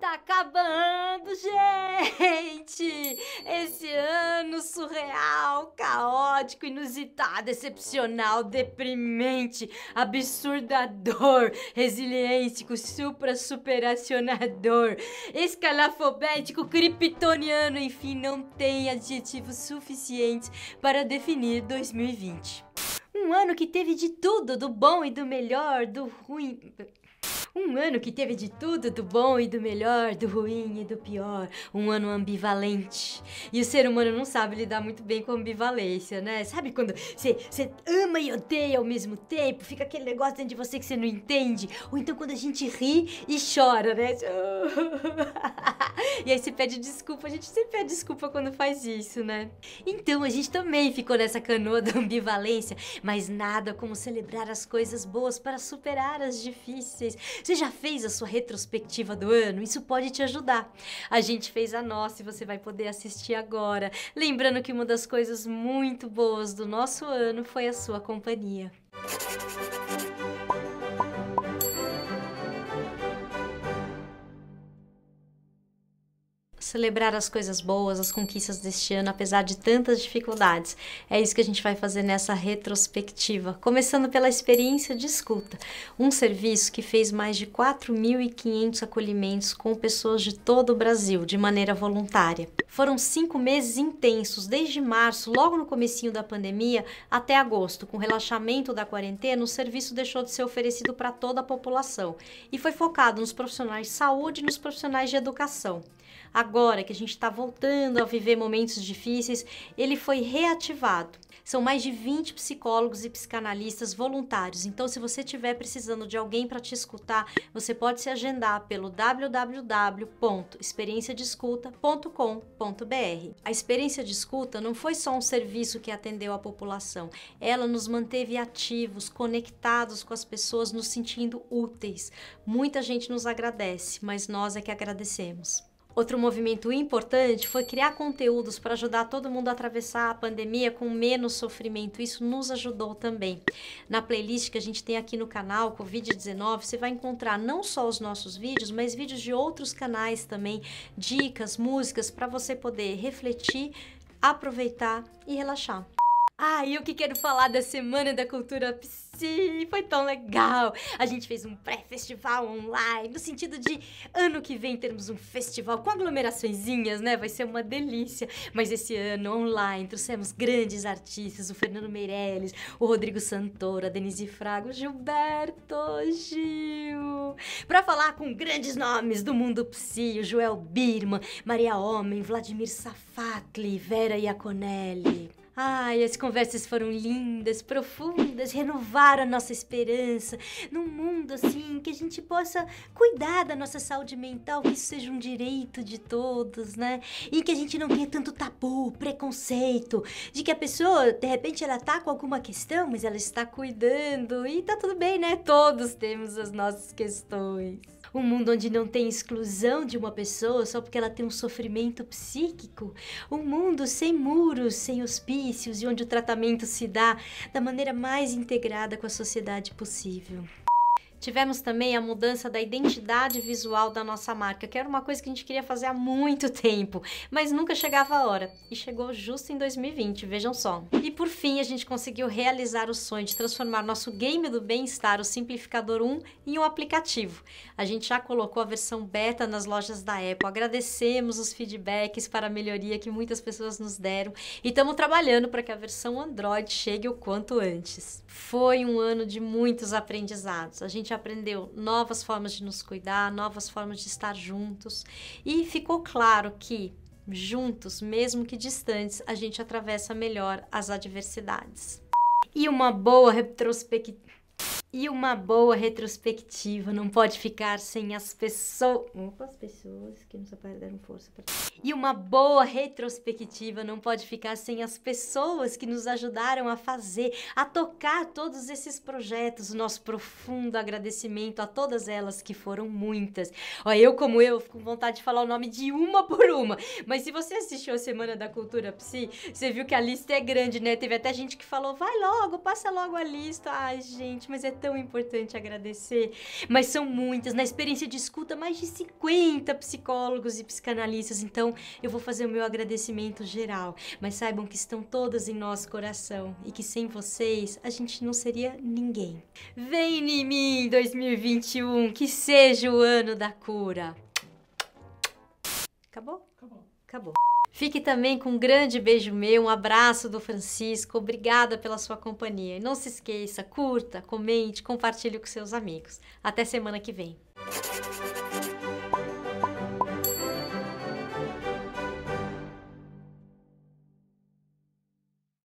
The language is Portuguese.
Tá acabando, gente! Esse ano surreal, caótico, inusitado, excepcional, deprimente, absurdador, resiliêntico, supra-superacionador, escalafobético, criptoniano. enfim, não tem adjetivos suficientes para definir 2020. Um ano que teve de tudo, do bom e do melhor, do ruim. Um ano que teve de tudo, do bom e do melhor, do ruim e do pior. Um ano ambivalente. E o ser humano não sabe lidar muito bem com ambivalência, né? Sabe quando você ama e odeia ao mesmo tempo? Fica aquele negócio dentro de você que você não entende. Ou então quando a gente ri e chora, né? e aí você pede desculpa. A gente sempre pede desculpa quando faz isso, né? Então a gente também ficou nessa canoa da ambivalência. Mas nada como celebrar as coisas boas para superar as difíceis você já fez a sua retrospectiva do ano? Isso pode te ajudar. A gente fez a nossa e você vai poder assistir agora. Lembrando que uma das coisas muito boas do nosso ano foi a sua companhia. celebrar as coisas boas, as conquistas deste ano, apesar de tantas dificuldades. É isso que a gente vai fazer nessa retrospectiva, começando pela experiência de escuta, um serviço que fez mais de 4.500 acolhimentos com pessoas de todo o Brasil, de maneira voluntária. Foram cinco meses intensos, desde março, logo no comecinho da pandemia, até agosto. Com o relaxamento da quarentena, o serviço deixou de ser oferecido para toda a população e foi focado nos profissionais de saúde e nos profissionais de educação. Agora, agora que a gente está voltando a viver momentos difíceis, ele foi reativado. São mais de 20 psicólogos e psicanalistas voluntários. Então, se você estiver precisando de alguém para te escutar, você pode se agendar pelo www.experienciadeescuta.com.br. A experiência de escuta não foi só um serviço que atendeu a população. Ela nos manteve ativos, conectados com as pessoas, nos sentindo úteis. Muita gente nos agradece, mas nós é que agradecemos. Outro movimento importante foi criar conteúdos para ajudar todo mundo a atravessar a pandemia com menos sofrimento. Isso nos ajudou também. Na playlist que a gente tem aqui no canal Covid-19, você vai encontrar não só os nossos vídeos, mas vídeos de outros canais também, dicas, músicas para você poder refletir, aproveitar e relaxar. Ah, e o que quero falar da Semana da Cultura Psi? Foi tão legal! A gente fez um pré-festival online, no sentido de ano que vem termos um festival com aglomeraçõezinhas, né? Vai ser uma delícia. Mas esse ano, online, trouxemos grandes artistas, o Fernando Meirelles, o Rodrigo Santoro, a Denise Frago, Gilberto Gil. Pra falar com grandes nomes do mundo psi, o Joel Birman, Maria Homem, Vladimir Safatli, Vera Iaconelli. Ai, as conversas foram lindas, profundas, renovaram a nossa esperança. Num mundo assim, que a gente possa cuidar da nossa saúde mental, que isso seja um direito de todos, né? E que a gente não tenha tanto tabu, preconceito, de que a pessoa, de repente, ela tá com alguma questão, mas ela está cuidando. E tá tudo bem, né? Todos temos as nossas questões um mundo onde não tem exclusão de uma pessoa só porque ela tem um sofrimento psíquico, um mundo sem muros, sem hospícios e onde o tratamento se dá da maneira mais integrada com a sociedade possível. Tivemos também a mudança da identidade visual da nossa marca, que era uma coisa que a gente queria fazer há muito tempo, mas nunca chegava a hora. E chegou justo em 2020, vejam só. E por fim, a gente conseguiu realizar o sonho de transformar nosso game do bem-estar, o Simplificador 1, em um aplicativo. A gente já colocou a versão beta nas lojas da Apple. Agradecemos os feedbacks para a melhoria que muitas pessoas nos deram e estamos trabalhando para que a versão Android chegue o quanto antes. Foi um ano de muitos aprendizados. A gente gente aprendeu novas formas de nos cuidar, novas formas de estar juntos e ficou claro que juntos, mesmo que distantes, a gente atravessa melhor as adversidades. E uma boa retrospectiva e uma boa retrospectiva não pode ficar sem as pessoas. Opa, as pessoas que nos deram força. Pra... E uma boa retrospectiva não pode ficar sem as pessoas que nos ajudaram a fazer, a tocar todos esses projetos. O nosso profundo agradecimento a todas elas, que foram muitas. Ó, eu, como eu, fico com vontade de falar o nome de uma por uma. Mas se você assistiu a Semana da Cultura Psi, você viu que a lista é grande, né? Teve até gente que falou: vai logo, passa logo a lista. Ai, gente, mas é tão tão importante agradecer, mas são muitas. Na experiência de escuta, mais de 50 psicólogos e psicanalistas. Então, eu vou fazer o meu agradecimento geral. Mas saibam que estão todas em nosso coração e que sem vocês a gente não seria ninguém. Vem em mim 2021, que seja o ano da cura. Acabou? Acabou. Acabou. Fique também com um grande beijo meu, um abraço do Francisco, obrigada pela sua companhia. E não se esqueça, curta, comente, compartilhe com seus amigos. Até semana que vem.